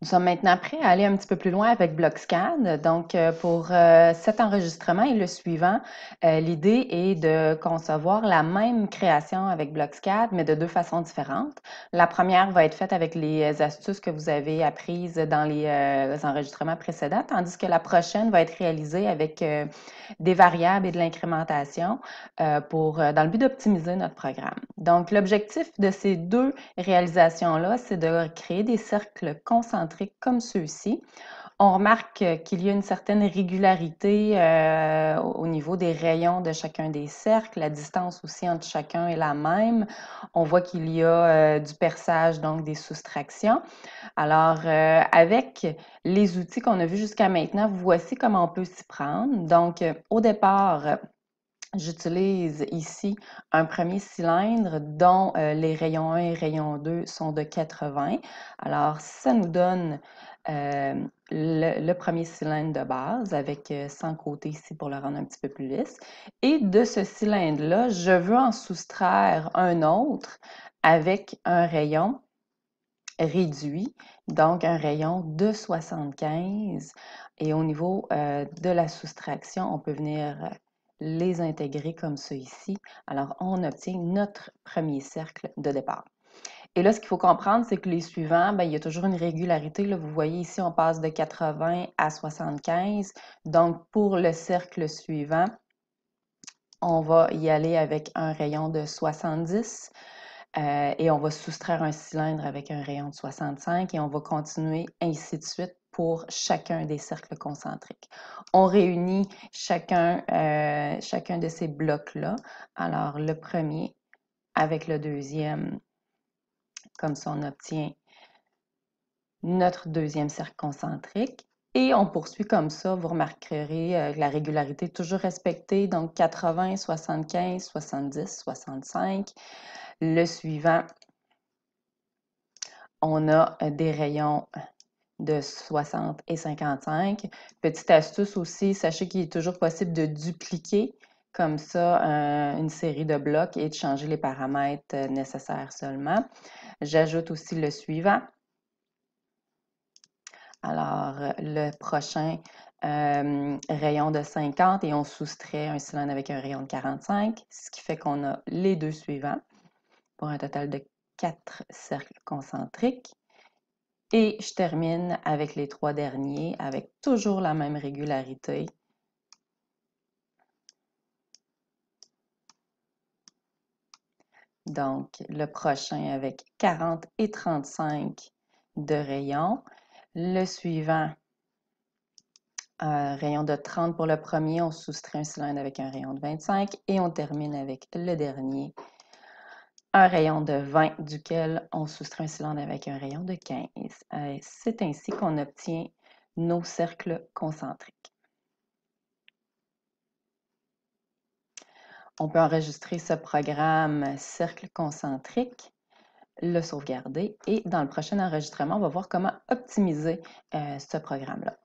Nous sommes maintenant prêts à aller un petit peu plus loin avec BlockScan. Donc, euh, pour euh, cet enregistrement et le suivant, euh, l'idée est de concevoir la même création avec BlockScan, mais de deux façons différentes. La première va être faite avec les astuces que vous avez apprises dans les enregistrements précédents, tandis que la prochaine va être réalisée avec des variables et de l'incrémentation pour, dans le but d'optimiser notre programme. Donc, l'objectif de ces deux réalisations-là, c'est de créer des cercles concentrés, comme ceux-ci. On remarque euh, qu'il y a une certaine régularité euh, au niveau des rayons de chacun des cercles. La distance aussi entre chacun est la même. On voit qu'il y a euh, du perçage, donc des soustractions. Alors, avec les outils qu'on a vus jusqu'à maintenant, voici comment on peut s'y prendre. Donc, au départ, J'utilise ici un premier cylindre dont euh, les rayons 1 et rayon 2 sont de 80. Alors, ça nous donne euh, le, premier cylindre de base avec 100 euh, côtés ici pour le rendre un petit peu plus lisse. Et de ce cylindre-là, je veux en soustraire un autre avec un rayon réduit, donc un rayon de 75. Et au niveau de la soustraction, on peut venir les intégrer comme ceux ici. Alors, on obtient notre premier cercle de départ. Et là, ce qu'il faut comprendre, c'est que les suivants, ben, il y a toujours une régularité. vous voyez ici, on passe de 80 à 75. Donc, pour le cercle suivant, on va y aller avec un rayon de 70 euh, et on va soustraire un cylindre avec un rayon de 65 et on va continuer ainsi de suite pour chacun des cercles concentriques. On réunit chacun, euh, chacun de ces blocs-là. Alors, le premier avec le deuxième, comme ça, on obtient notre deuxième cercle concentrique. Et on poursuit comme ça, vous remarquerez euh, la régularité toujours respectée, donc 80, 75, 70, 65. Le suivant, on a des rayons de 60 et 55. Petite astuce aussi, sachez qu'il est toujours possible de dupliquer comme ça euh, une série de blocs et de changer les paramètres euh, nécessaires seulement. J'ajoute aussi le suivant. Alors, le prochain euh, rayon de 50 et on soustrait un cylindre avec un rayon de 45, ce qui fait qu'on a les deux suivants pour un total de quatre cercles concentriques. Et je termine avec les trois derniers, avec toujours la même régularité. Donc, le prochain avec 40 et 35 de rayons. Le suivant, un euh, rayon de 30 pour le premier, on soustrait un cylindre avec un rayon de 25 et on termine avec le dernier un rayon de 20 duquel on soustrait un cylindre avec un rayon de 15. Euh, c'est ainsi qu'on obtient nos cercles concentriques. On peut enregistrer ce programme cercle concentrique, le sauvegarder et dans le prochain enregistrement, on va voir comment optimiser euh, ce programme-là.